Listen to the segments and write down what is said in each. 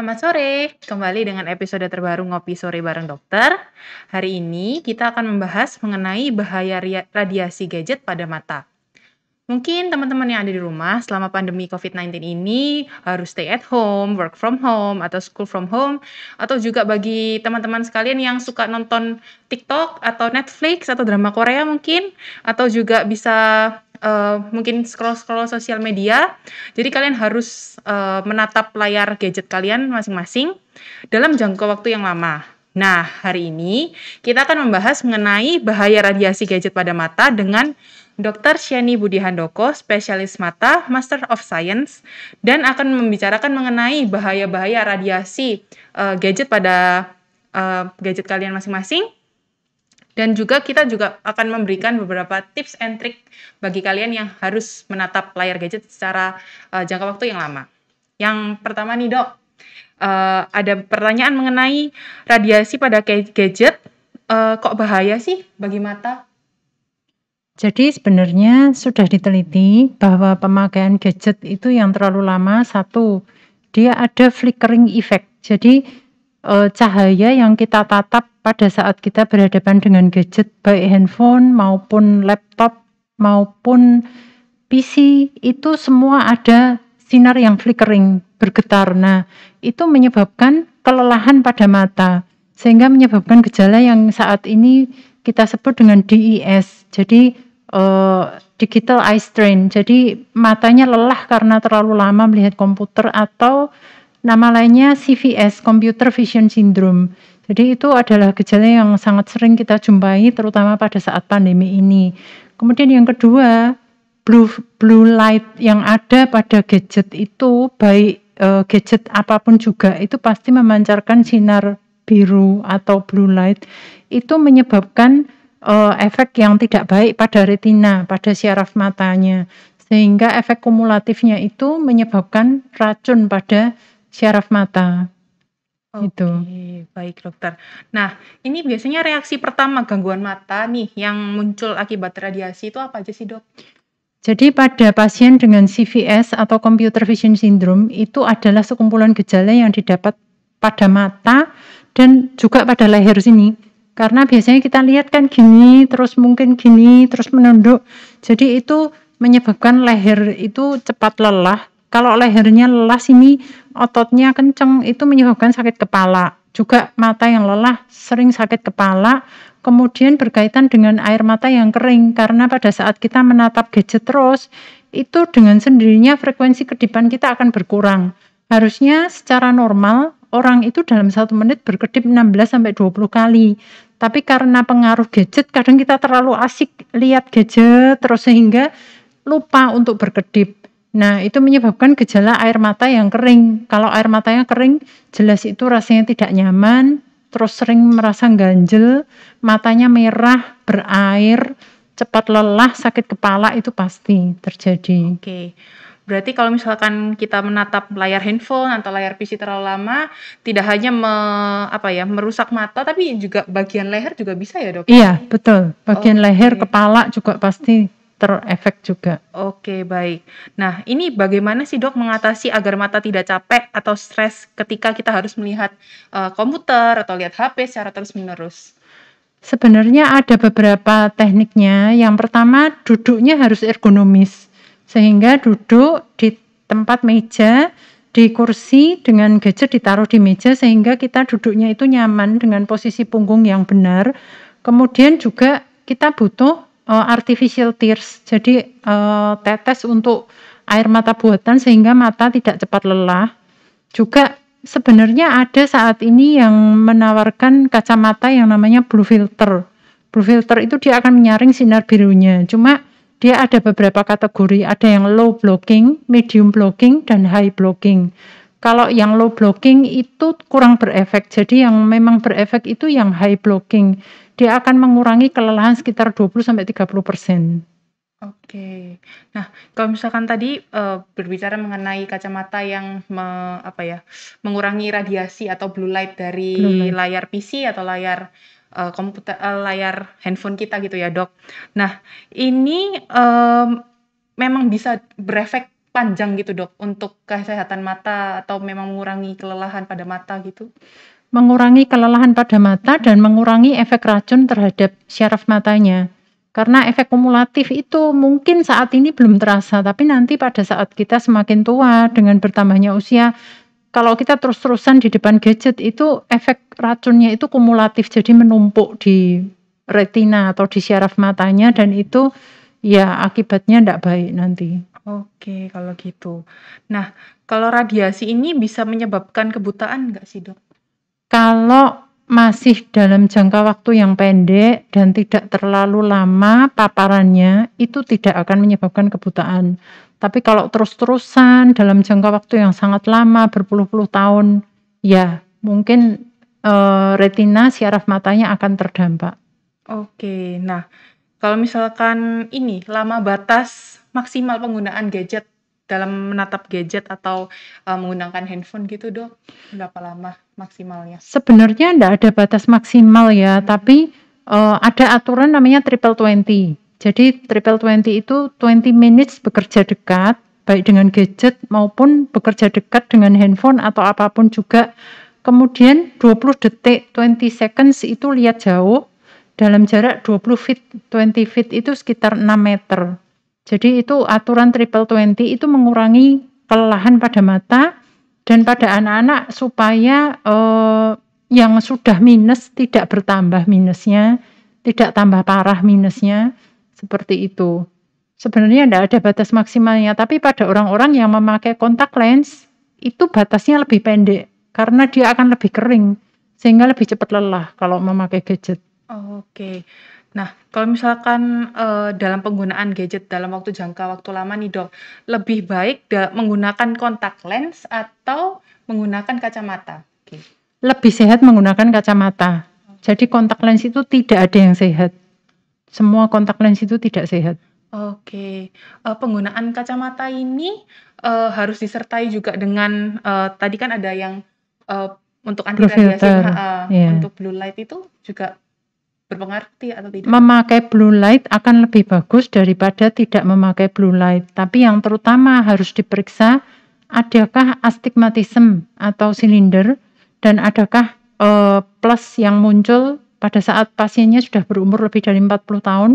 Selamat sore, kembali dengan episode terbaru Ngopi Sore Bareng Dokter. Hari ini kita akan membahas mengenai bahaya radiasi gadget pada mata. Mungkin teman-teman yang ada di rumah selama pandemi COVID-19 ini harus stay at home, work from home, atau school from home, atau juga bagi teman-teman sekalian yang suka nonton TikTok atau Netflix atau drama Korea mungkin, atau juga bisa Eh, mungkin scroll-scroll sosial media. Jadi kalian harus uh, menatap layar gadget kalian masing-masing dalam jangka waktu yang lama. Nah, hari ini kita akan membahas mengenai bahaya radiasi gadget pada mata dengan Dr. Shani Budi Handoko, spesialis mata, Master of Science, dan akan membicarakan mengenai bahaya-bahaya radiasi uh, gadget pada uh, gadget kalian masing-masing dan juga kita juga akan memberikan beberapa tips and trick bagi kalian yang harus menatap layar gadget secara uh, jangka waktu yang lama. Yang pertama nih dok, uh, ada pertanyaan mengenai radiasi pada gadget, uh, kok bahaya sih bagi mata? Jadi sebenarnya sudah diteliti bahwa pemakaian gadget itu yang terlalu lama satu dia ada flickering effect. Jadi uh, cahaya yang kita tatap pada saat kita berhadapan dengan gadget baik handphone maupun laptop maupun PC itu semua ada sinar yang flickering bergetar. Nah, itu menyebabkan kelelahan pada mata sehingga menyebabkan gejala yang saat ini kita sebut dengan DES, Jadi uh, digital eye strain. Jadi matanya lelah karena terlalu lama melihat komputer atau Nama lainnya CVS, Computer Vision Syndrome. Jadi itu adalah gejala yang sangat sering kita jumpai terutama pada saat pandemi ini. Kemudian yang kedua, blue blue light yang ada pada gadget itu baik uh, gadget apapun juga itu pasti memancarkan sinar biru atau blue light itu menyebabkan uh, efek yang tidak baik pada retina, pada syaraf matanya. Sehingga efek kumulatifnya itu menyebabkan racun pada syaraf mata. Oke, itu. baik dokter. Nah, ini biasanya reaksi pertama gangguan mata nih yang muncul akibat radiasi itu apa aja sih dok? Jadi pada pasien dengan CVS atau Computer Vision Syndrome itu adalah sekumpulan gejala yang didapat pada mata dan juga pada leher sini. Karena biasanya kita lihat kan gini, terus mungkin gini, terus menunduk. Jadi itu menyebabkan leher itu cepat lelah kalau lehernya lelah sini ototnya kenceng itu menyebabkan sakit kepala. Juga mata yang lelah sering sakit kepala, kemudian berkaitan dengan air mata yang kering karena pada saat kita menatap gadget terus itu dengan sendirinya frekuensi kedipan kita akan berkurang. Harusnya secara normal orang itu dalam satu menit berkedip 16 20 kali. Tapi karena pengaruh gadget, kadang kita terlalu asik lihat gadget terus sehingga lupa untuk berkedip. Nah, itu menyebabkan gejala air mata yang kering. Kalau air matanya kering, jelas itu rasanya tidak nyaman, terus sering merasa ganjel, matanya merah, berair, cepat lelah, sakit kepala itu pasti terjadi. Oke. Berarti kalau misalkan kita menatap layar handphone atau layar PC terlalu lama, tidak hanya me, apa ya merusak mata, tapi juga bagian leher juga bisa ya dok? Iya betul, bagian oh, leher, okay. kepala juga pasti terefek juga. Oke, baik. Nah, ini bagaimana sih dok mengatasi agar mata tidak capek atau stres ketika kita harus melihat uh, komputer atau lihat HP secara terus-menerus? Sebenarnya ada beberapa tekniknya. Yang pertama, duduknya harus ergonomis. Sehingga duduk di tempat meja, di kursi dengan gadget ditaruh di meja sehingga kita duduknya itu nyaman dengan posisi punggung yang benar. Kemudian juga kita butuh uh, artificial tears. Jadi uh, tetes untuk air mata buatan sehingga mata tidak cepat lelah. Juga sebenarnya ada saat ini yang menawarkan kacamata yang namanya blue filter. Blue filter itu dia akan menyaring sinar birunya. Cuma dia ada beberapa kategori, ada yang low blocking, medium blocking, dan high blocking. Kalau yang low blocking itu kurang berefek, jadi yang memang berefek itu yang high blocking dia akan mengurangi kelelahan sekitar 20 sampai 30 persen. Oke, nah kalau misalkan tadi uh, berbicara mengenai kacamata yang me, apa ya mengurangi radiasi atau blue light dari blue light. layar PC atau layar uh, komputer uh, layar handphone kita gitu ya dok. Nah ini um, memang bisa berefek panjang gitu dok untuk kesehatan mata atau memang mengurangi kelelahan pada mata gitu mengurangi kelelahan pada mata dan mengurangi efek racun terhadap syaraf matanya. Karena efek kumulatif itu mungkin saat ini belum terasa, tapi nanti pada saat kita semakin tua dengan bertambahnya usia, kalau kita terus-terusan di depan gadget itu efek racunnya itu kumulatif jadi menumpuk di retina atau di syaraf matanya dan itu ya akibatnya tidak baik nanti. Oke, kalau gitu. Nah, kalau radiasi ini bisa menyebabkan kebutaan nggak sih dok? kalau masih dalam jangka waktu yang pendek dan tidak terlalu lama paparannya itu tidak akan menyebabkan kebutaan. Tapi kalau terus-terusan dalam jangka waktu yang sangat lama berpuluh-puluh tahun, ya mungkin e, retina siaraf matanya akan terdampak. Oke, nah kalau misalkan ini lama batas maksimal penggunaan gadget dalam menatap gadget atau uh, menggunakan handphone gitu dok berapa lama maksimalnya? Sebenarnya tidak ada batas maksimal ya, hmm. tapi uh, ada aturan namanya triple twenty. Jadi triple twenty itu 20 minutes bekerja dekat, baik dengan gadget maupun bekerja dekat dengan handphone atau apapun juga. Kemudian 20 detik, 20 seconds itu lihat jauh, dalam jarak 20 feet, 20 feet itu sekitar 6 meter. Jadi itu aturan triple 20 itu mengurangi kelelahan pada mata dan pada anak-anak supaya eh, yang sudah minus tidak bertambah minusnya, tidak tambah parah minusnya, seperti itu. Sebenarnya tidak ada batas maksimalnya, tapi pada orang-orang yang memakai kontak lens itu batasnya lebih pendek karena dia akan lebih kering sehingga lebih cepat lelah kalau memakai gadget. Oke. Okay. Nah, kalau misalkan, uh, dalam penggunaan gadget dalam waktu jangka waktu lama nih, Dok, lebih baik menggunakan kontak lens atau menggunakan kacamata? Oke. Lebih sehat menggunakan kacamata. Jadi kontak lens itu tidak ada yang sehat. Semua kontak lens itu tidak sehat. Oke, uh, penggunaan kacamata ini, uh, harus disertai juga dengan, uh, tadi kan ada yang, uh, untuk anti radiasi uh, yeah. untuk blue light itu juga berpengaruh atau tidak? Memakai blue light akan lebih bagus daripada tidak memakai blue light. Tapi yang terutama harus diperiksa adakah astigmatism atau silinder dan adakah uh, plus yang muncul pada saat pasiennya sudah berumur lebih dari 40 tahun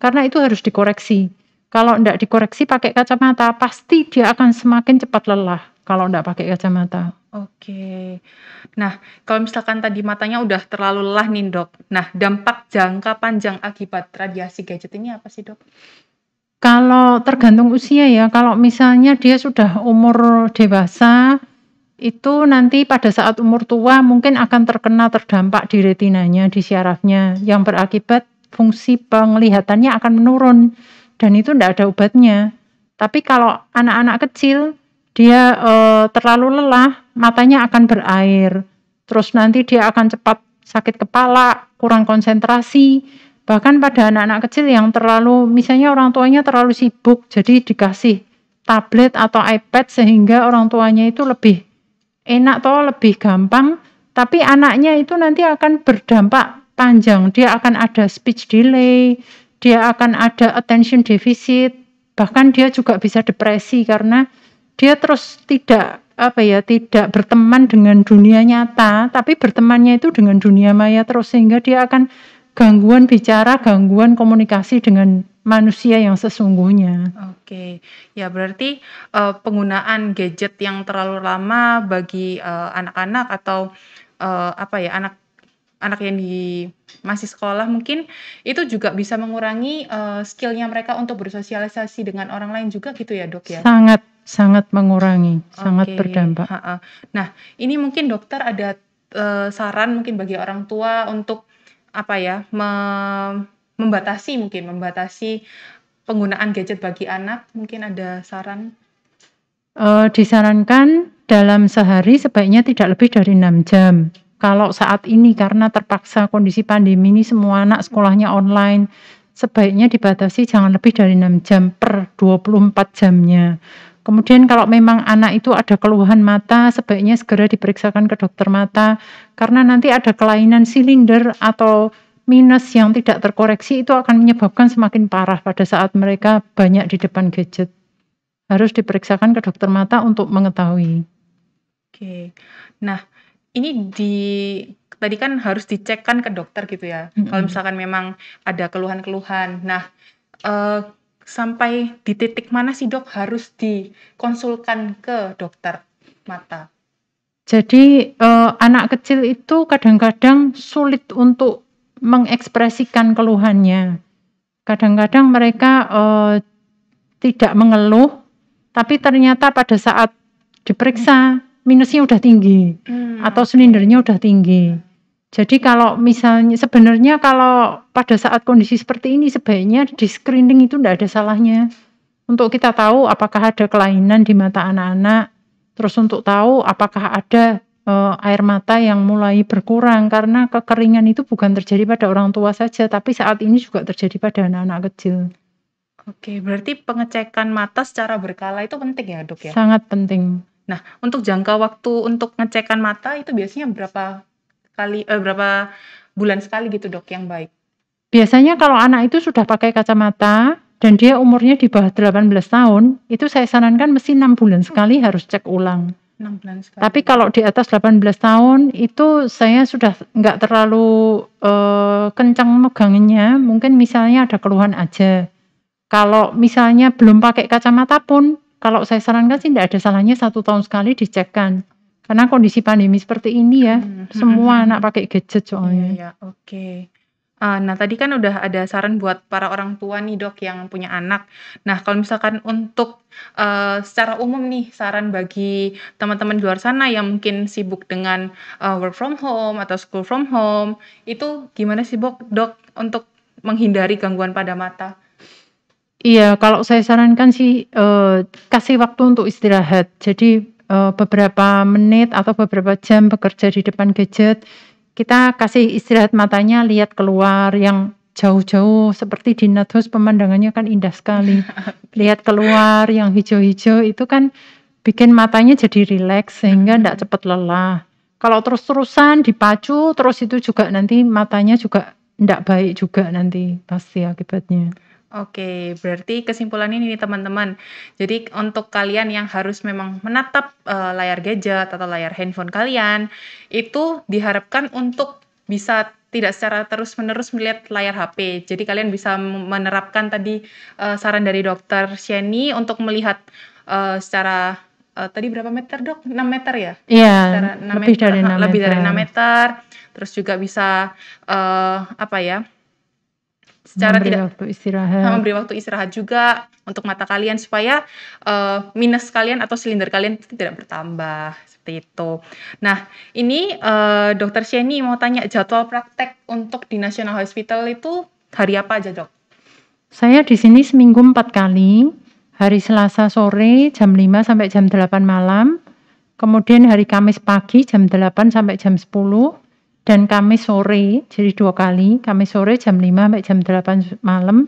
karena itu harus dikoreksi. Kalau tidak dikoreksi pakai kacamata pasti dia akan semakin cepat lelah kalau nggak pakai kacamata. Oke. Nah, kalau misalkan tadi matanya udah terlalu lelah nih, Dok. Nah, dampak jangka panjang akibat radiasi gadget ini apa sih, Dok? Kalau tergantung usia ya. Kalau misalnya dia sudah umur dewasa, itu nanti pada saat umur tua mungkin akan terkena terdampak di retinanya, di syarafnya yang berakibat fungsi penglihatannya akan menurun dan itu tidak ada obatnya. Tapi kalau anak-anak kecil dia uh, terlalu lelah, matanya akan berair. Terus nanti dia akan cepat sakit kepala, kurang konsentrasi. Bahkan pada anak-anak kecil yang terlalu, misalnya orang tuanya terlalu sibuk, jadi dikasih tablet atau iPad sehingga orang tuanya itu lebih enak atau lebih gampang. Tapi anaknya itu nanti akan berdampak panjang. Dia akan ada speech delay, dia akan ada attention deficit, bahkan dia juga bisa depresi karena dia terus tidak apa ya tidak berteman dengan dunia nyata tapi bertemannya itu dengan dunia maya terus sehingga dia akan gangguan bicara gangguan komunikasi dengan manusia yang sesungguhnya. Oke, ya berarti uh, penggunaan gadget yang terlalu lama bagi eh, anak-anak uh, atau uh, apa ya anak anak yang di masih sekolah mungkin itu juga bisa mengurangi uh, skillnya mereka untuk bersosialisasi dengan orang lain juga gitu ya dok ya. Sangat Sangat mengurangi, sangat berdampak. Nah, ini mungkin dokter ada, uh, saran mungkin bagi orang tua untuk apa ya, membatasi mungkin, membatasi penggunaan gadget bagi anak, mungkin ada saran? Uh, disarankan dalam sehari sebaiknya tidak lebih dari 6 jam. Kalau saat ini karena terpaksa kondisi pandemi ini semua anak sekolahnya online, sebaiknya dibatasi jangan lebih dari 6 jam per 24 jamnya. Kemudian kalau memang anak itu ada keluhan mata, sebaiknya segera diperiksakan ke dokter mata karena nanti ada kelainan silinder atau minus yang tidak terkoreksi itu akan menyebabkan semakin parah pada saat mereka banyak di depan gadget. Harus diperiksakan ke dokter mata untuk mengetahui. Oke. Nah, ini di tadi kan harus dicek kan ke dokter gitu ya. Mm -hmm. Kalau misalkan memang ada keluhan-keluhan. Nah, uh, sampai di titik mana sih dok harus dikonsulkan ke dokter mata? Jadi eh, anak kecil itu kadang-kadang sulit untuk mengekspresikan keluhannya. Kadang-kadang mereka eh, tidak mengeluh, tapi ternyata pada saat diperiksa minusnya udah tinggi hmm. atau silindernya udah tinggi. Jadi kalau misalnya sebenarnya kalau pada saat kondisi seperti ini sebaiknya di screening itu tidak ada salahnya untuk kita tahu apakah ada kelainan di mata anak-anak, terus untuk tahu apakah ada e, air mata yang mulai berkurang karena kekeringan itu bukan terjadi pada orang tua saja, tapi saat ini juga terjadi pada anak-anak kecil. Oke, berarti pengecekan mata secara berkala itu penting ya dok ya? Sangat penting. Nah, untuk jangka waktu untuk ngecekan mata itu biasanya berapa kali eh, berapa bulan sekali gitu dok yang baik? Biasanya kalau anak itu sudah pakai kacamata dan dia umurnya di bawah 18 tahun, itu saya sarankan mesti 6 bulan sekali harus cek ulang. 6 bulan sekali. Tapi kalau di atas 18 tahun itu saya sudah nggak terlalu uh, eh, kencang megangnya, mungkin misalnya ada keluhan aja. Kalau misalnya belum pakai kacamata pun, kalau saya sarankan sih tidak ada salahnya satu tahun sekali dicekkan. Karena kondisi pandemi seperti ini ya, hmm. hmm semua hmm. anak pakai gadget soalnya. Iya, iya. oke. Okay. Uh, nah, tadi kan udah ada saran buat para orang tua nih dok yang punya anak. Nah, kalau misalkan untuk uh, secara umum nih saran bagi teman-teman di luar sana yang mungkin sibuk dengan uh, work from home atau school from home, itu gimana sih dok, dok untuk menghindari gangguan pada mata? Iya, kalau saya sarankan sih uh, kasih waktu untuk istirahat. Jadi Eh, beberapa menit atau beberapa jam bekerja di depan gadget, kita kasih istirahat matanya lihat keluar yang jauh-jauh seperti di Netflix pemandangannya kan indah sekali. Lihat keluar yang hijau-hijau itu kan bikin matanya jadi rileks sehingga tidak cepat lelah. Kalau terus-terusan dipacu terus itu juga nanti matanya juga tidak baik juga nanti pasti akibatnya. Oke, berarti kesimpulan ini nih teman-teman. Jadi untuk kalian yang harus memang menatap uh, layar gadget atau layar handphone kalian, itu diharapkan untuk bisa tidak secara terus-menerus melihat layar HP. Jadi kalian bisa menerapkan tadi uh, saran dari dokter Sheni untuk melihat uh, secara uh, tadi berapa meter, Dok? 6 meter ya? Iya. Secara lebih meter, dari 6 lebih meter. dari 6 meter. Terus juga bisa uh, apa ya? secara memberi tidak waktu istirahat. memberi waktu istirahat juga untuk mata kalian supaya uh, minus kalian atau silinder kalian tidak bertambah seperti itu. Nah, ini uh, dokter Sheni mau tanya jadwal praktek untuk di National Hospital itu hari apa aja, Dok? Saya di sini seminggu empat kali, hari Selasa sore jam 5 sampai jam 8 malam, kemudian hari Kamis pagi jam 8 sampai jam 10 dan Kamis sore, jadi dua kali, Kamis sore jam 5 sampai jam 8 malam,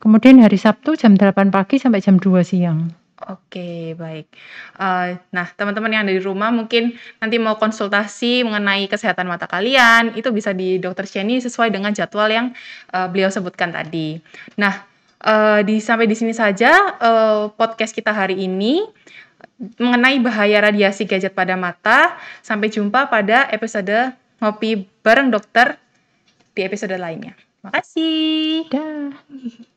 kemudian hari Sabtu jam 8 pagi sampai jam 2 siang. Oke, baik. Uh, nah, teman-teman yang ada di rumah mungkin nanti mau konsultasi mengenai kesehatan mata kalian, itu bisa di dokter Cheney sesuai dengan jadwal yang uh, beliau sebutkan tadi. Nah, uh, di sampai di sini saja uh, podcast kita hari ini mengenai bahaya radiasi gadget pada mata. Sampai jumpa pada episode ngopi bareng dokter di episode lainnya. Makasih. Dah.